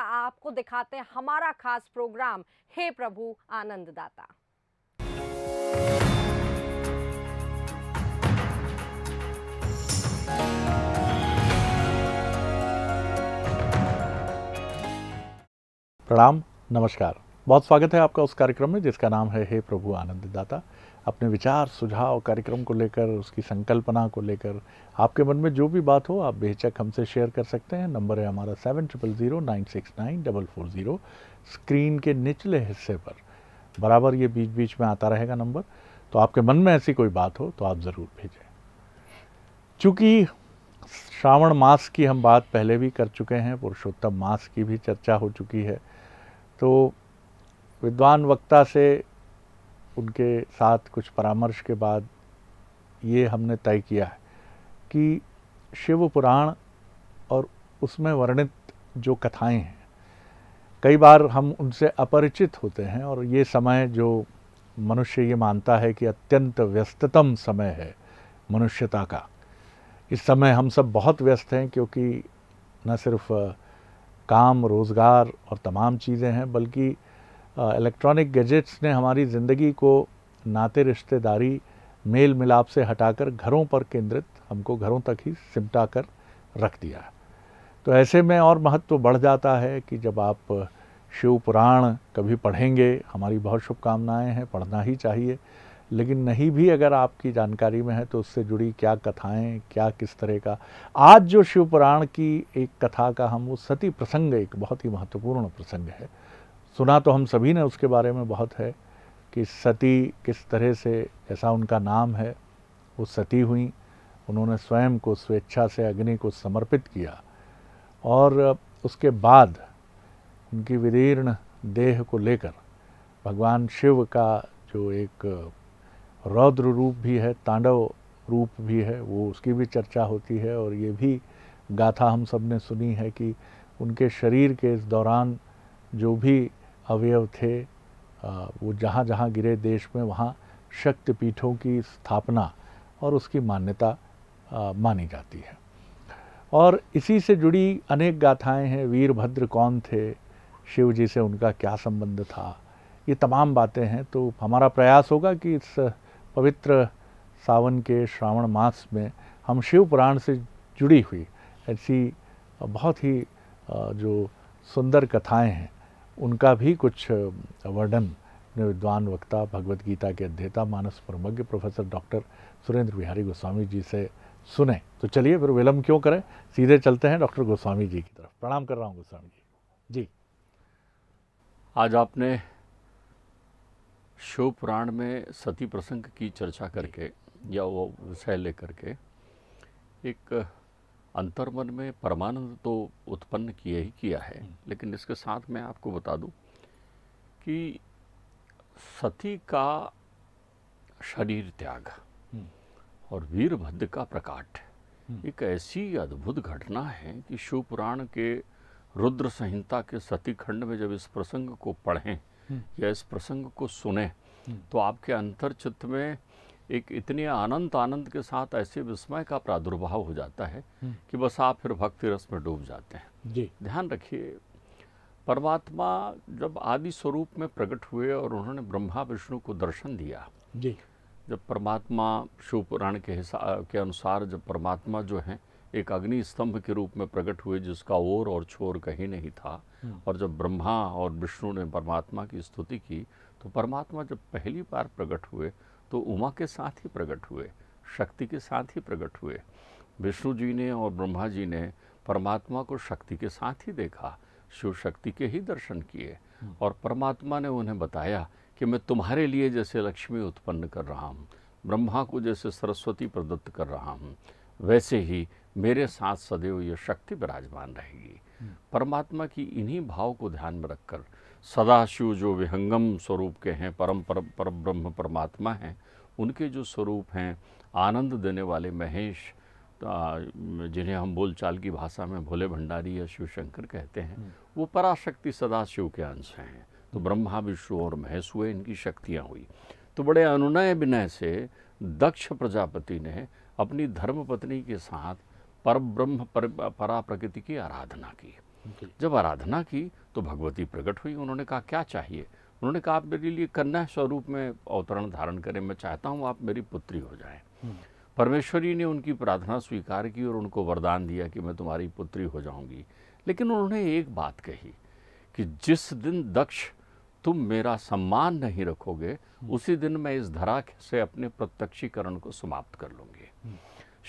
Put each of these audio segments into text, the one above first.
आपको दिखाते हैं हमारा खास प्रोग्राम हे प्रभु आनंददाता प्रणाम नमस्कार बहुत स्वागत है आपका उस कार्यक्रम में जिसका नाम है हे प्रभु आनंददाता अपने विचार सुझाव कार्यक्रम को लेकर उसकी संकल्पना को लेकर आपके मन में जो भी बात हो आप बेहचक हमसे शेयर कर सकते हैं नंबर है हमारा seven triple zero nine six nine double four zero screen के निचले हिस्से पर बराबर ये बीच बीच में आता रहेगा नंबर तो आपके मन में ऐसी कोई बात हो तो आप ज़रूर भेजें चूँकि श्रावण मास की हम बात पहले भी कर चुके हैं पुरुषोत्तम मास की भी चर्चा हो चुकी है तो विद्वान वक्ता से उनके साथ कुछ परामर्श के बाद ये हमने तय किया है कि शिव पुराण और उसमें वर्णित जो कथाएं हैं कई बार हम उनसे अपरिचित होते हैं और ये समय जो मनुष्य ये मानता है कि अत्यंत व्यस्ततम समय है मनुष्यता का इस समय हम सब बहुत व्यस्त हैं क्योंकि न सिर्फ काम रोज़गार और तमाम चीज़ें हैं बल्कि इलेक्ट्रॉनिक गैजेट्स ने हमारी ज़िंदगी को नाते रिश्तेदारी मेल मिलाप से हटाकर घरों पर केंद्रित हमको घरों तक ही सिमटा कर रख दिया है तो ऐसे में और महत्व बढ़ जाता है कि जब आप शिव पुराण कभी पढ़ेंगे हमारी बहुत शुभकामनाएं हैं पढ़ना ही चाहिए लेकिन नहीं भी अगर आपकी जानकारी में है तो उससे जुड़ी क्या कथाएं क्या किस तरह का आज जो शिव पुराण की एक कथा का हम वो सती प्रसंग एक बहुत ही महत्वपूर्ण प्रसंग है सुना तो हम सभी ने उसके बारे में बहुत है कि सती किस तरह से ऐसा उनका नाम है वो सती हुई उन्होंने स्वयं को स्वेच्छा से अग्नि को समर्पित किया और उसके बाद उनकी विदीर्ण देह को लेकर भगवान शिव का जो एक रौद्र रूप भी है तांडव रूप भी है वो उसकी भी चर्चा होती है और ये भी गाथा हम सब ने सुनी है कि उनके शरीर के इस दौरान जो भी अवयव थे वो जहाँ जहाँ गिरे देश में वहाँ शक्तिपीठों की स्थापना और उसकी मान्यता मानी जाती है और इसी से जुड़ी अनेक गाथाएं हैं वीरभद्र कौन थे शिव जी से उनका क्या संबंध था ये तमाम बातें हैं तो हमारा प्रयास होगा कि इस पवित्र सावन के श्रावण मास में हम शिव पुराण से जुड़ी हुई ऐसी बहुत ही जो सुंदर कथाएं हैं उनका भी कुछ वर्णन विद्वान वक्ता भगवत गीता के अध्येता मानस परमज्ञ प्रोफेसर डॉक्टर सुरेंद्र बिहारी गोस्वामी जी से सुने तो चलिए फिर विलम्ब क्यों करें सीधे चलते हैं डॉक्टर गोस्वामी जी की तरफ प्रणाम कर रहा हूँ गोस्वामी जी जी आज आपने शिव पुराण में सती प्रसंग की चर्चा करके या वो विषय लेकर के एक अंतर्मन में परमानंद तो उत्पन्न किए ही किया है हम्म। लेकिन इसके साथ मैं आपको बता दूं कि सती का शरीर त्याग हम्म। और वीरभद्र का प्रकाट हम्म। एक ऐसी अद्भुत घटना है कि शिवपुराण के रुद्र संहिता के सती खंड में जब इस प्रसंग को पढ़ें या इस प्रसंग को सुने तो आपके अंतर चित्त में एक इतने आनंद आनंद के साथ ऐसे विस्मय का प्रादुर्भाव हो जाता है हम्म। कि बस आप फिर भक्ति रस में डूब जाते हैं जी ध्यान रखिए परमात्मा जब आदि स्वरूप में प्रकट हुए और उन्होंने ब्रह्मा विष्णु को दर्शन दिया जी जब परमात्मा शिव पुराण के हिसाब के अनुसार जब परमात्मा जो हैं एक अग्नि स्तंभ के रूप में प्रकट हुए जिसका ओर और छोर कहीं नहीं था हम्म। और जब ब्रह्मा और विष्णु ने परमात्मा की स्तुति की तो परमात्मा जब पहली बार प्रकट हुए तो उमा के साथ ही प्रकट हुए शक्ति के साथ ही प्रकट हुए विष्णु जी ने और ब्रह्मा जी ने परमात्मा को शक्ति के साथ ही देखा शिव शक्ति के ही दर्शन किए हम्म। और परमात्मा ने उन्हें बताया कि मैं तुम्हारे लिए जैसे लक्ष्मी उत्पन्न कर रहा हूँ ब्रह्मा को जैसे सरस्वती प्रदत्त कर रहा हूँ वैसे ही मेरे साथ सदैव यह शक्ति विराजमान रहेगी हम्म। परमात्मा की इन्हीं भाव को ध्यान में रखकर सदाशिव जो विहंगम स्वरूप के हैं परम पर, पर ब्रह्म परमात्मा हैं उनके जो स्वरूप हैं आनंद देने वाले महेश जिन्हें हम बोलचाल की भाषा में भोले भंडारी या शिव शंकर कहते हैं हम्म। वो पराशक्ति सदाशिव के अंश हैं तो ब्रह्मा विष्णु और महेश हुए इनकी शक्तियाँ हुई तो बड़े अनुनय विनय से दक्ष प्रजापति ने अपनी धर्मपत्नी के साथ पर ब्रह्म पर, परा प्रकृति की आराधना की जब आराधना की तो भगवती प्रकट हुई उन्होंने कहा क्या चाहिए उन्होंने कहा आप मेरे लिए कन्या स्वरूप में अवतरण धारण करें मैं चाहता हूँ आप मेरी पुत्री हो जाए हम्म। परमेश्वरी ने उनकी प्रार्थना स्वीकार की और उनको वरदान दिया कि मैं तुम्हारी पुत्री हो जाऊंगी लेकिन उन्होंने एक बात कही कि जिस दिन दक्ष तुम मेरा सम्मान नहीं रखोगे हम्म। उसी दिन मैं इस धरा से अपने प्रत्यक्षीकरण को समाप्त कर लूंगी हम्म।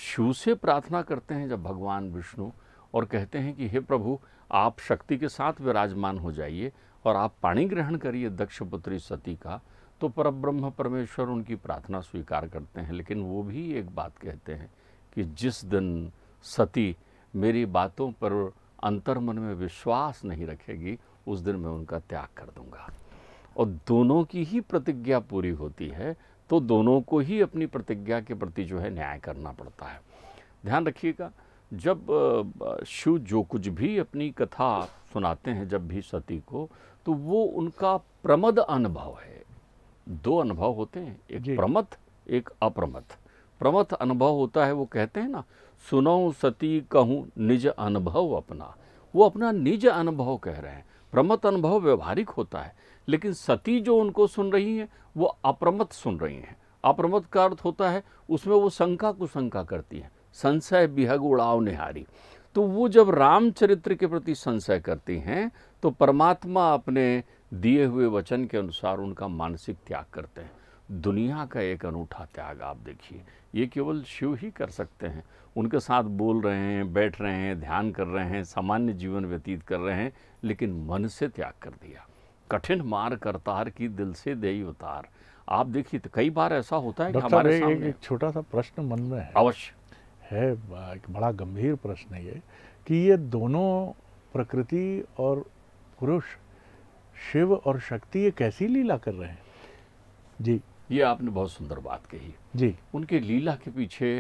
शिव से प्रार्थना करते हैं जब भगवान विष्णु और कहते हैं कि हे प्रभु आप शक्ति के साथ विराजमान हो जाइए और आप पाणी ग्रहण करिए दक्ष पुत्री सती का तो पर ब्रह्म परमेश्वर उनकी प्रार्थना स्वीकार करते हैं लेकिन वो भी एक बात कहते हैं कि जिस दिन सती मेरी बातों पर अंतर मन में विश्वास नहीं रखेगी उस दिन मैं उनका त्याग कर दूंगा और दोनों की ही प्रतिज्ञा पूरी होती है तो दोनों को ही अपनी प्रतिज्ञा के प्रति जो है न्याय करना पड़ता है ध्यान रखिएगा जब शिव जो कुछ भी अपनी कथा सुनाते हैं जब भी सती को तो वो उनका प्रमद अनुभव है दो अनुभव होते हैं एक प्रमथ एक अप्रमथ प्रमथ अनुभव होता है वो कहते हैं ना सुनो सती कहूँ निज अनुभव अपना वो अपना निज अनुभव कह रहे हैं प्रमथ अनुभव व्यवहारिक होता है लेकिन सती जो उनको सुन रही हैं वो अप्रमथ सुन रही हैं अप्रमथ का अर्थ होता है उसमें वो शंका कुशंका करती हैं संशय बिहग उड़ाव निहारी तो वो जब रामचरित्र के प्रति संशय करती हैं तो परमात्मा अपने दिए हुए वचन के अनुसार उनका मानसिक त्याग करते हैं दुनिया का एक अनूठा त्याग आप देखिए ये केवल शिव ही कर सकते हैं उनके साथ बोल रहे हैं बैठ रहे हैं ध्यान कर रहे हैं सामान्य जीवन व्यतीत कर रहे हैं लेकिन मन से त्याग कर दिया कठिन मार करतार की दिल से दे उतार आप देखिए तो कई बार ऐसा होता है कि हमारे एक छोटा सा प्रश्न मन में है अवश्य है एक बड़ा गंभीर प्रश्न ये कि ये दोनों प्रकृति और पुरुष शिव और शक्ति ये कैसी लीला कर रहे हैं जी ये आपने बहुत सुंदर बात कही जी उनके लीला के पीछे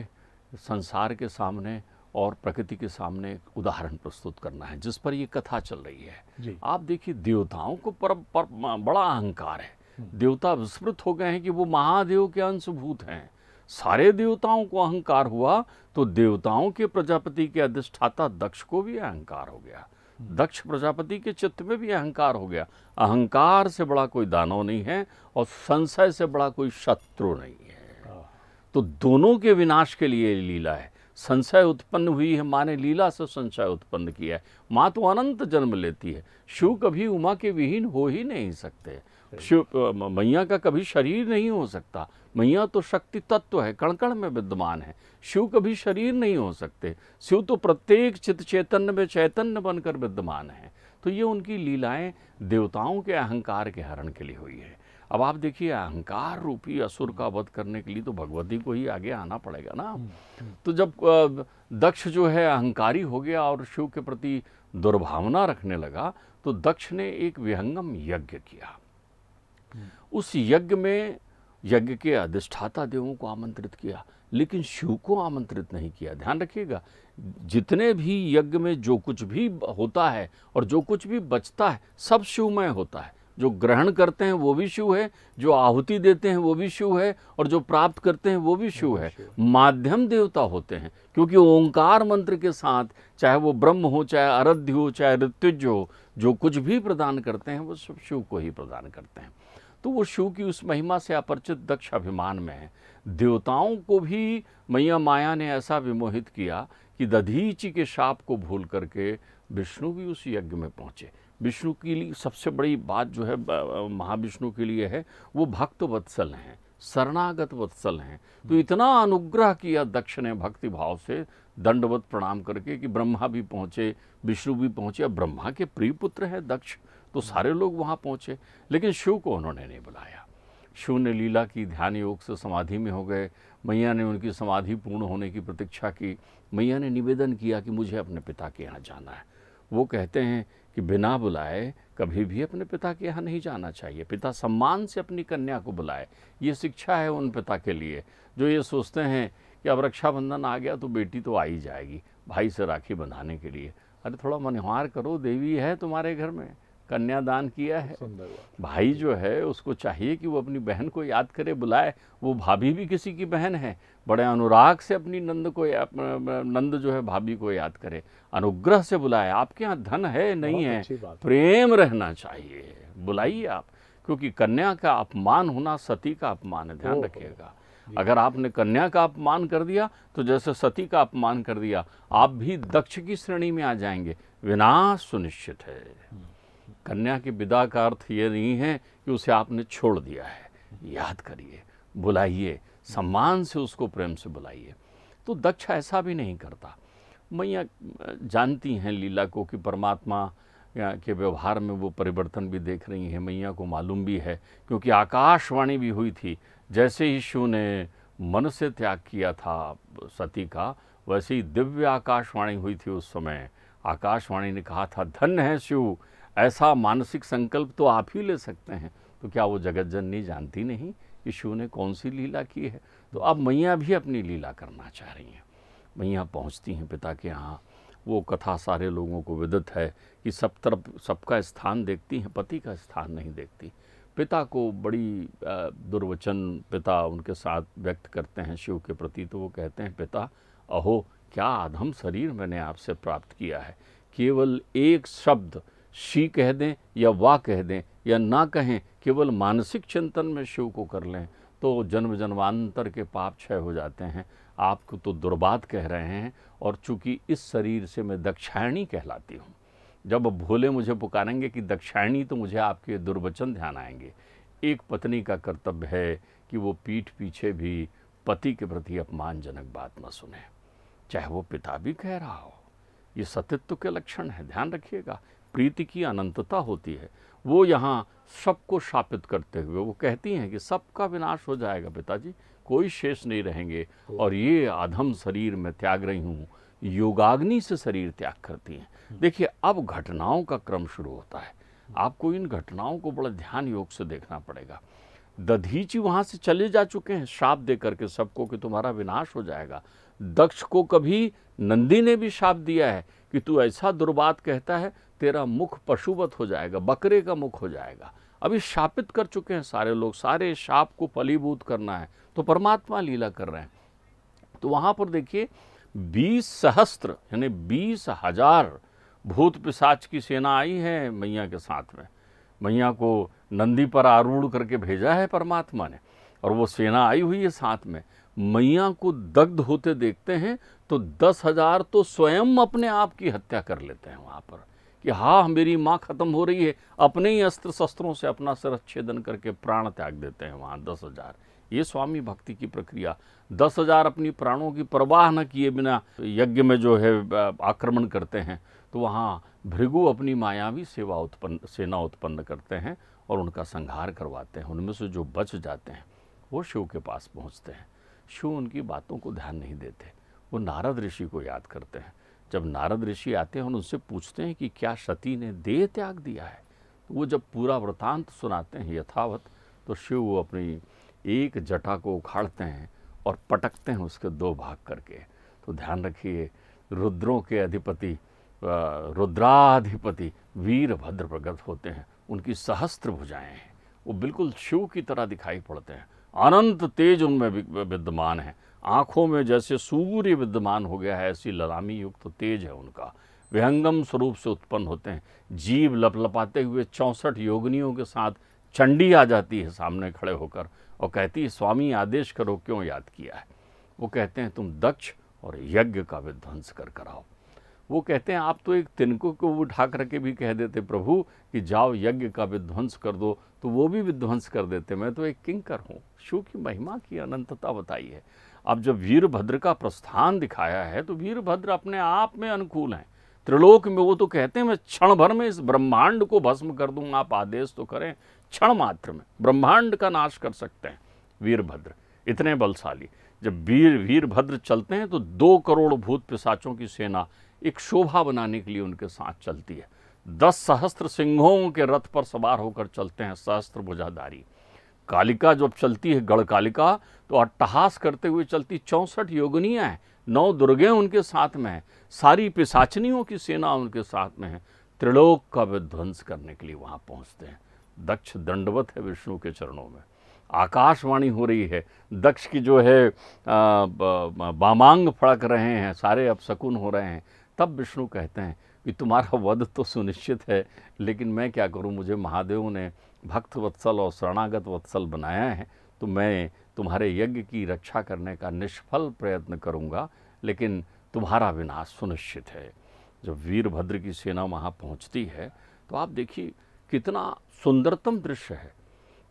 संसार के सामने और प्रकृति के सामने एक उदाहरण प्रस्तुत करना है जिस पर ये कथा चल रही है जी। आप देखिए देवताओं को पर, पर बड़ा अहंकार है हम्म। देवता विस्मृत हो गए हैं कि वो महादेव के अंशभूत हैं सारे देवताओं को अहंकार हुआ तो देवताओं के प्रजापति के अधिष्ठाता दक्ष को भी अहंकार हो गया दक्ष प्रजापति के चित्त में भी अहंकार हो गया अहंकार से बड़ा कोई दानव नहीं है और संशय से बड़ा कोई शत्रु नहीं है तो दोनों के विनाश के लिए लीला है संशय उत्पन्न हुई है माँ ने लीला से संशय उत्पन्न किया है माँ तो अनंत जन्म लेती है शिव कभी उमा के विहीन हो ही नहीं सकते शिव मैया का कभी शरीर नहीं हो सकता मैया तो शक्ति तत्व है कणकण में विद्यमान है शिव कभी शरीर नहीं हो सकते शिव तो प्रत्येक चित्त चैतन्य में चैतन्य बनकर विद्यमान है तो ये उनकी लीलाएं देवताओं के अहंकार के हरण के लिए हुई है अब आप देखिए अहंकार रूपी असुर का वध करने के लिए तो भगवती को ही आगे आना पड़ेगा ना हम्म, हम्म। तो जब दक्ष जो है अहंकारी हो गया और शिव के प्रति दुर्भावना रखने लगा तो दक्ष ने एक विहंगम यज्ञ किया उस यज्ञ में यज्ञ के अधिष्ठाता देवों को आमंत्रित किया लेकिन शिव को आमंत्रित नहीं किया ध्यान रखिएगा जितने भी यज्ञ में जो कुछ भी होता है और जो कुछ भी बचता है सब शिवमय होता है जो ग्रहण करते हैं वो भी शिव है जो आहुति देते हैं वो भी शिव है और जो प्राप्त करते हैं वो भी शिव है माध्यम देवता होते हैं क्योंकि ओंकार मंत्र के साथ चाहे वो ब्रह्म हो चाहे आराध्य हो चाहे ऋत्युज हो जो कुछ भी प्रदान करते हैं वो सब शिव को ही प्रदान करते हैं तो वो शिव की उस महिमा से अपरिचित दक्ष अभिमान में है देवताओं को भी मैया माया ने ऐसा विमोहित किया कि दधीची के शाप को भूल करके विष्णु भी उस यज्ञ में पहुँचे विष्णु के लिए सबसे बड़ी बात जो है महाविष्णु के लिए है वो भक्त वत्सल हैं शरणागत वत्सल हैं तो हम्म। इतना अनुग्रह किया दक्ष ने भक्ति भाव से दंडवत प्रणाम करके कि ब्रह्मा भी पहुँचे विष्णु भी पहुँचे अब ब्रह्मा के प्रिय पुत्र है दक्ष तो हम्म। सारे लोग वहाँ पहुँचे लेकिन शिव को उन्होंने नहीं बुलाया शिव ने लीला की ध्यान योग से समाधि में हो गए मैया ने उनकी समाधि पूर्ण होने की प्रतीक्षा की मैया ने निवेदन किया कि मुझे अपने पिता के यहाँ जाना है वो कहते हैं कि बिना बुलाए कभी भी अपने पिता के यहाँ नहीं जाना चाहिए पिता सम्मान से अपनी कन्या को बुलाए ये शिक्षा है उन पिता के लिए जो ये सोचते हैं कि अब रक्षाबंधन आ गया तो बेटी तो आ ही जाएगी भाई से राखी बंधाने के लिए अरे थोड़ा मनिहार करो देवी है तुम्हारे घर में कन्यादान किया है भाई जो है उसको चाहिए कि वो अपनी बहन को याद करे बुलाए वो भाभी भी किसी की बहन है बड़े अनुराग से अपनी नंद को नंद जो है भाभी को याद करे अनुग्रह से बुलाए आपके यहाँ धन है नहीं है प्रेम रहना चाहिए बुलाइए आप क्योंकि कन्या का अपमान होना सती का अपमान है ध्यान रखिएगा अगर आपने कन्या का अपमान कर दिया तो जैसे सती का अपमान कर दिया आप भी दक्ष की श्रेणी में आ जाएंगे विनाश सुनिश्चित है हम्म। कन्या की विदा का अर्थ ये नहीं है कि उसे आपने छोड़ दिया है याद करिए बुलाइए सम्मान से उसको प्रेम से बुलाइए तो दक्ष ऐसा भी नहीं करता मैया जानती हैं लीला को कि परमात्मा के व्यवहार में वो परिवर्तन भी देख रही हैं मैया को मालूम भी है क्योंकि आकाशवाणी भी हुई थी जैसे ही शिव ने मन से त्याग किया था सती का वैसे ही दिव्य आकाशवाणी हुई थी उस समय आकाशवाणी ने कहा था धन्य है शिव ऐसा मानसिक संकल्प तो आप ही ले सकते हैं तो क्या वो जगत जननी जानती नहीं कि शिव ने कौन सी लीला की है तो अब मैया भी अपनी लीला करना चाह रही हैं मैया पहुँचती हैं पिता के यहाँ वो कथा सारे लोगों को विदित है कि सब तरफ सबका स्थान देखती हैं पति का स्थान नहीं देखती पिता को बड़ी दुर्वचन पिता उनके साथ व्यक्त करते हैं शिव के प्रति तो वो कहते हैं पिता अहो क्या आधम शरीर मैंने आपसे प्राप्त किया है केवल एक शब्द शी कह दें या वा कह दें या ना कहें केवल मानसिक चिंतन में शिव को कर लें तो जन्म जन्मांतर के पाप क्षय हो जाते हैं आपको तो दुर्बात कह रहे हैं और चूंकि इस शरीर से मैं दक्षायणी कहलाती हूँ जब भोले मुझे पुकारेंगे कि दक्षायणी तो मुझे आपके दुर्वचन ध्यान आएंगे एक पत्नी का कर्तव्य है कि वो पीठ पीछे भी पति के प्रति अपमानजनक बात न सुने चाहे वो पिता भी कह रहा हो ये सतित्व के लक्षण है ध्यान रखिएगा प्रीति की अनंतता होती है वो यहाँ सबको शापित करते हुए वो कहती हैं कि सबका विनाश हो जाएगा पिताजी कोई शेष नहीं रहेंगे और ये आधम शरीर में त्याग रही हूँ योगाग्नि से शरीर त्याग करती हैं देखिए अब घटनाओं का क्रम शुरू होता है आपको इन घटनाओं को बड़ा ध्यान योग से देखना पड़ेगा दधीची वहाँ से चले जा चुके हैं श्राप दे करके सबको कि तुम्हारा विनाश हो जाएगा दक्ष को कभी नंदी ने भी श्राप दिया है कि तू ऐसा दुर्बात कहता है तेरा मुख पशुवत हो जाएगा बकरे का मुख हो जाएगा अभी शापित कर चुके हैं सारे लोग सारे शाप को फलीभूत करना है तो परमात्मा लीला कर रहे हैं तो वहाँ पर देखिए बीस सहस्त्र यानी बीस हजार भूत पिशाच की सेना आई है मैया के साथ में मैया को नंदी पर आरूढ़ करके भेजा है परमात्मा ने और वो सेना आई हुई है साथ में मैया को दग्ध होते देखते हैं तो दस हजार तो स्वयं अपने आप की हत्या कर लेते हैं वहाँ पर कि हाँ मेरी माँ ख़त्म हो रही है अपने ही अस्त्र शस्त्रों से अपना सर अच्छेदन करके प्राण त्याग देते हैं वहाँ दस हज़ार ये स्वामी भक्ति की प्रक्रिया दस हजार अपनी प्राणों की परवाह न किए बिना यज्ञ में जो है आक्रमण करते हैं तो वहाँ भृगु अपनी मायावी सेवा उत्पन्न सेना उत्पन्न करते हैं और उनका संहार करवाते हैं उनमें से जो बच जाते हैं वो शिव के पास पहुँचते हैं शिव उनकी बातों को ध्यान नहीं देते वो नारद ऋषि को याद करते हैं जब नारद ऋषि आते हैं उनसे पूछते हैं कि क्या सती ने देह त्याग दिया है तो वो जब पूरा वृतांत सुनाते हैं यथावत तो शिव वो अपनी एक जटा को उखाड़ते हैं और पटकते हैं उसके दो भाग करके तो ध्यान रखिए रुद्रों के अधिपति रुद्राधिपति वीरभद्र प्रगत होते हैं उनकी सहस्त्र भुजाएं हैं वो बिल्कुल शिव की तरह दिखाई पड़ते हैं अनंत तेज उनमें विद्यमान है आँखों में जैसे सूर्य विद्यमान हो गया है ऐसी ललामी युक्त तो तेज है उनका विहंगम स्वरूप से उत्पन्न होते हैं जीव लपलपाते हुए चौंसठ योगनियों के साथ चंडी आ जाती है सामने खड़े होकर और कहती है स्वामी आदेश करो क्यों याद किया है वो कहते हैं तुम दक्ष और यज्ञ का विध्वंस कर कराओ वो कहते हैं आप तो एक तिनको को उठा करके भी कह देते प्रभु कि जाओ यज्ञ का विध्वंस कर दो तो वो भी विध्वंस कर देते मैं तो एक किंकर हूँ शिव की महिमा की अनंतता बताई है अब जब वीरभद्र का प्रस्थान दिखाया है तो वीरभद्र अपने आप में अनुकूल हैं त्रिलोक में वो तो कहते हैं मैं क्षण भर में इस ब्रह्मांड को भस्म कर दूंगा आप आदेश तो करें क्षण मात्र में ब्रह्मांड का नाश कर सकते हैं वीरभद्र इतने बलशाली जब वीर वीरभद्र चलते हैं तो दो करोड़ भूत पिसाचों की सेना एक शोभा बनाने के लिए उनके साथ चलती है दस सहस्त्र सिंहों के रथ पर सवार होकर चलते हैं सहस्त्र भुजाधारी कालिका जब चलती है गढ़ कालिका तो अट्टहास करते हुए चलती चौंसठ योगनियाँ हैं नौ दुर्गे उनके साथ में हैं सारी पिसाचनियों की सेना उनके साथ में है त्रिलोक का विध्वंस करने के लिए वहाँ पहुँचते हैं दक्ष दंडवत है विष्णु के चरणों में आकाशवाणी हो रही है दक्ष की जो है बामांग फड़क रहे हैं सारे अब शकुन हो रहे हैं तब विष्णु कहते हैं कि तुम्हारा वध तो सुनिश्चित है लेकिन मैं क्या करूं मुझे महादेव ने भक्त वत्सल और शरणागत वत्सल बनाया है तो मैं तुम्हारे यज्ञ की रक्षा करने का निष्फल प्रयत्न करूँगा लेकिन तुम्हारा विनाश सुनिश्चित है जब वीरभद्र की सेना वहाँ पहुँचती है तो आप देखिए कितना सुंदरतम दृश्य है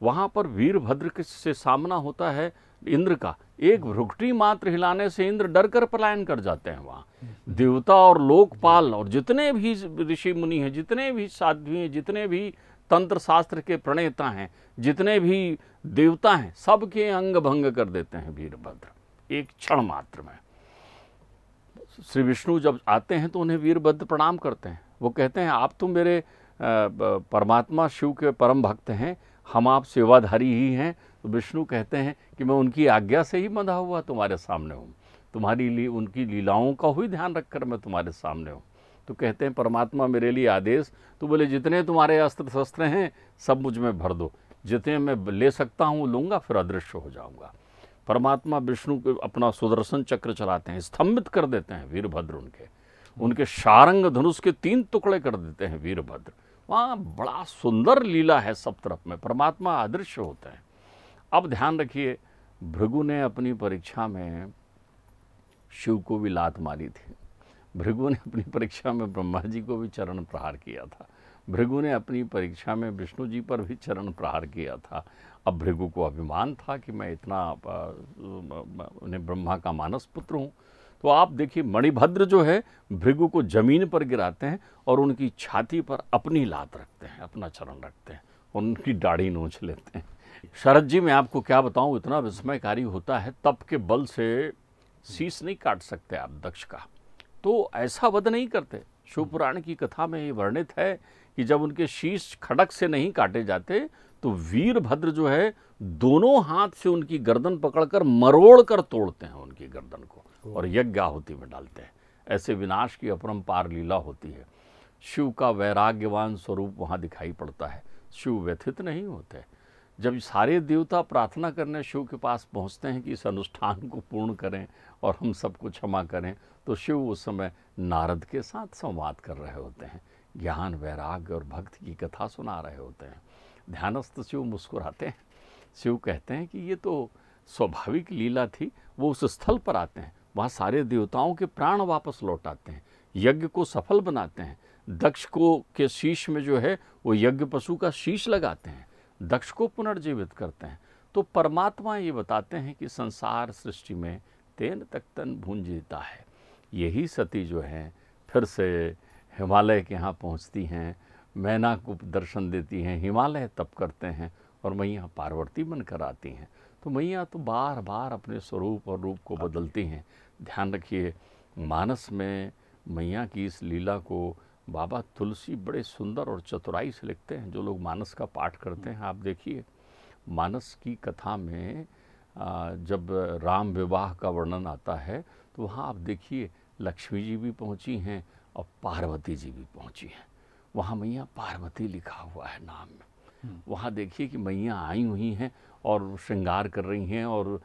वहाँ पर वीरभद्र से सामना होता है इंद्र का एक भ्रुकटी मात्र हिलाने से इंद्र डर कर पलायन कर जाते हैं वहाँ देवता और लोकपाल और जितने भी ऋषि मुनि हैं जितने भी साध्वी हैं जितने भी तंत्र शास्त्र के प्रणेता हैं जितने भी देवता हैं सबके अंग भंग कर देते हैं वीरभद्र एक क्षण मात्र में श्री विष्णु जब आते हैं तो उन्हें वीरभद्र प्रणाम करते हैं वो कहते हैं आप तो मेरे परमात्मा शिव के परम भक्त हैं हम आप सेवाधारी ही हैं तो विष्णु कहते हैं कि मैं उनकी आज्ञा से ही बंधा हुआ तुम्हारे सामने हूँ तुम्हारी ली उनकी लीलाओं का ही ध्यान रखकर मैं तुम्हारे सामने हूँ तो कहते हैं परमात्मा मेरे लिए आदेश तो बोले जितने तुम्हारे अस्त्र शस्त्र हैं सब मुझ में भर दो जितने मैं ले सकता हूँ लूँगा फिर अदृश्य हो जाऊँगा परमात्मा विष्णु अपना सुदर्शन चक्र चलाते हैं स्तंभित कर देते हैं वीरभद्र उनके उनके शारंग धनुष के तीन टुकड़े कर देते हैं वीरभद्र वहाँ बड़ा सुंदर लीला है सब तरफ में परमात्मा अदृश्य होते हैं अब ध्यान रखिए भृगु ने अपनी परीक्षा में शिव को भी लात मारी थी भृगु ने अपनी परीक्षा में ब्रह्मा जी को भी चरण प्रहार किया था भृगु ने अपनी परीक्षा में विष्णु जी पर भी चरण प्रहार किया था अब भृगु को अभिमान था कि मैं इतना उन्हें ब्रह्मा का मानस पुत्र हूँ तो आप देखिए मणिभद्र जो है भृगु को जमीन पर गिराते हैं और उनकी छाती पर अपनी लात रखते हैं अपना चरण रखते हैं और उनकी दाढ़ी नोच लेते हैं शरद जी मैं आपको क्या बताऊं इतना विस्मयकारी होता है तप के बल से शीश नहीं काट सकते आप दक्ष का तो ऐसा वध नहीं करते शिव पुराण की कथा में ये वर्णित है कि जब उनके शीश खड़क से नहीं काटे जाते तो वीरभद्र जो है दोनों हाथ से उनकी गर्दन पकड़कर मरोड़ कर तोड़ते हैं उनकी गर्दन को और यज्ञ आहुति में डालते हैं ऐसे विनाश की अपरंपार लीला होती है शिव का वैराग्यवान स्वरूप वहाँ दिखाई पड़ता है शिव व्यथित नहीं होते जब सारे देवता प्रार्थना करने शिव के पास पहुँचते हैं कि इस अनुष्ठान को पूर्ण करें और हम सबको क्षमा करें तो शिव उस समय नारद के साथ संवाद कर रहे होते हैं ज्ञान वैराग्य और भक्त की कथा सुना रहे होते हैं ध्यानस्थ शिव मुस्कुराते हैं शिव कहते हैं कि ये तो स्वाभाविक लीला थी वो उस स्थल पर आते हैं वहाँ सारे देवताओं के प्राण वापस लौट आते हैं यज्ञ को सफल बनाते हैं दक्ष को के शीश में जो है वो यज्ञ पशु का शीश लगाते हैं दक्ष को पुनर्जीवित करते हैं तो परमात्मा ये बताते हैं कि संसार सृष्टि में तेन तन भूंजता है यही सती जो हैं फिर से हिमालय के यहाँ पहुँचती हैं मैना को दर्शन देती हैं हिमालय तप करते हैं और मैया पार्वती बनकर आती हैं तो मैया तो बार बार अपने स्वरूप और रूप को बदलती हैं ध्यान रखिए मानस में मैया की इस लीला को बाबा तुलसी बड़े सुंदर और चतुराई से लिखते हैं जो लोग मानस का पाठ करते हैं आप देखिए मानस की कथा में जब राम विवाह का वर्णन आता है तो वहाँ आप देखिए लक्ष्मी जी भी पहुँची हैं और पार्वती जी भी पहुँची हैं वहाँ मैया पार्वती लिखा हुआ है नाम में हम्म। वहाँ देखिए कि मैया आई हुई हैं और श्रृंगार कर रही हैं और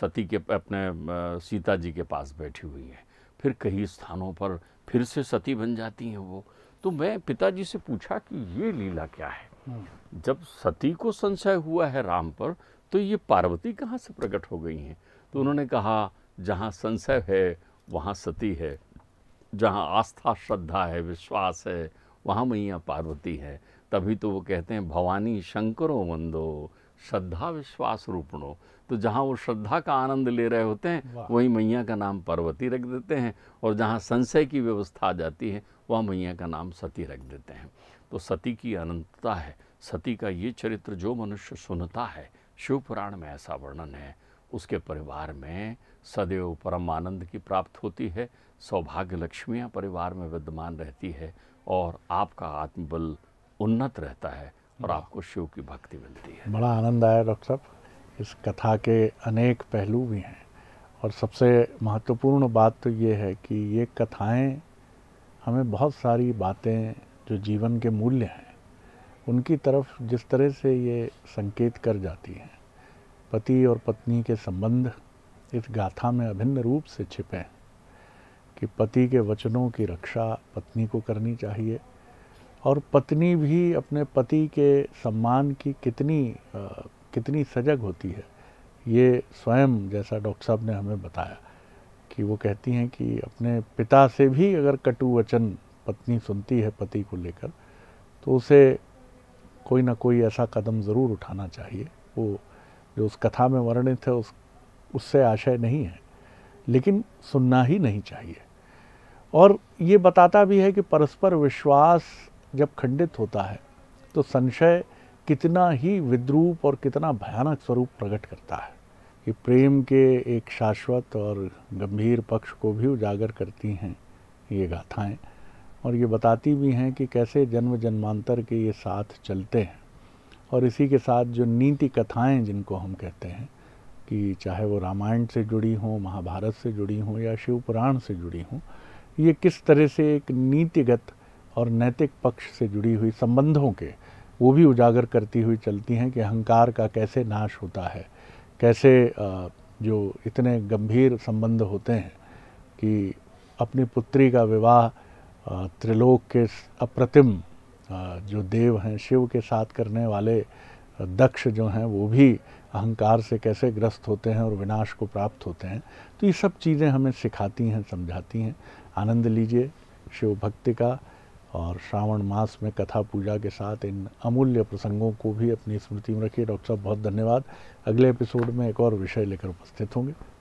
सती के अपने सीता जी के पास बैठी हुई हैं फिर कई स्थानों पर फिर से सती बन जाती हैं वो तो मैं पिताजी से पूछा कि ये लीला क्या है हम्म। जब सती को संशय हुआ है राम पर तो ये पार्वती कहाँ से प्रकट हो गई हैं तो उन्होंने कहा जहाँ संशय है वहाँ सती है जहाँ आस्था श्रद्धा है विश्वास है वहाँ मैया पार्वती है तभी तो वो कहते हैं भवानी शंकरों वंदो श्रद्धा विश्वास रूपणो तो जहाँ वो श्रद्धा का आनंद ले रहे होते हैं वहीं मैया का नाम पार्वती रख देते हैं और जहाँ संशय की व्यवस्था आ जाती है वहाँ मैया का नाम सती रख देते हैं तो सती की अनंतता है सती का ये चरित्र जो मनुष्य सुनता है शिव पुराण में ऐसा वर्णन है उसके परिवार में सदैव परमानंद की प्राप्त होती है सौभाग्य लक्ष्मियाँ परिवार में विद्यमान रहती है और आपका आत्मबल उन्नत रहता है और आपको शिव की भक्ति मिलती है बड़ा आनंद आया डॉक्टर साहब इस कथा के अनेक पहलू भी हैं और सबसे महत्वपूर्ण बात तो ये है कि ये कथाएं हमें बहुत सारी बातें जो जीवन के मूल्य हैं उनकी तरफ जिस तरह से ये संकेत कर जाती हैं पति और पत्नी के संबंध इस गाथा में अभिन्न रूप से छिपे हैं कि पति के वचनों की रक्षा पत्नी को करनी चाहिए और पत्नी भी अपने पति के सम्मान की कितनी आ, कितनी सजग होती है ये स्वयं जैसा डॉक्टर साहब ने हमें बताया कि वो कहती हैं कि अपने पिता से भी अगर कटु वचन पत्नी सुनती है पति को लेकर तो उसे कोई ना कोई ऐसा कदम ज़रूर उठाना चाहिए वो जो उस कथा में वर्णित है उस उससे आशय नहीं है लेकिन सुनना ही नहीं चाहिए और ये बताता भी है कि परस्पर विश्वास जब खंडित होता है तो संशय कितना ही विद्रूप और कितना भयानक स्वरूप प्रकट करता है कि प्रेम के एक शाश्वत और गंभीर पक्ष को भी उजागर करती हैं ये गाथाएं और ये बताती भी हैं कि कैसे जन्म जन्मांतर के ये साथ चलते हैं और इसी के साथ जो नीति कथाएं जिनको हम कहते हैं कि चाहे वो रामायण से जुड़ी हों महाभारत से जुड़ी हों या शिव पुराण से जुड़ी हों ये किस तरह से एक नीतिगत और नैतिक पक्ष से जुड़ी हुई संबंधों के वो भी उजागर करती हुई चलती हैं कि अहंकार का कैसे नाश होता है कैसे जो इतने गंभीर संबंध होते हैं कि अपनी पुत्री का विवाह त्रिलोक के अप्रतिम जो देव हैं शिव के साथ करने वाले दक्ष जो हैं वो भी अहंकार से कैसे ग्रस्त होते हैं और विनाश को प्राप्त होते हैं तो ये सब चीज़ें हमें सिखाती हैं समझाती हैं आनंद लीजिए शिव भक्ति का और श्रावण मास में कथा पूजा के साथ इन अमूल्य प्रसंगों को भी अपनी स्मृति में रखिए डॉक्टर साहब बहुत धन्यवाद अगले एपिसोड में एक और विषय लेकर उपस्थित होंगे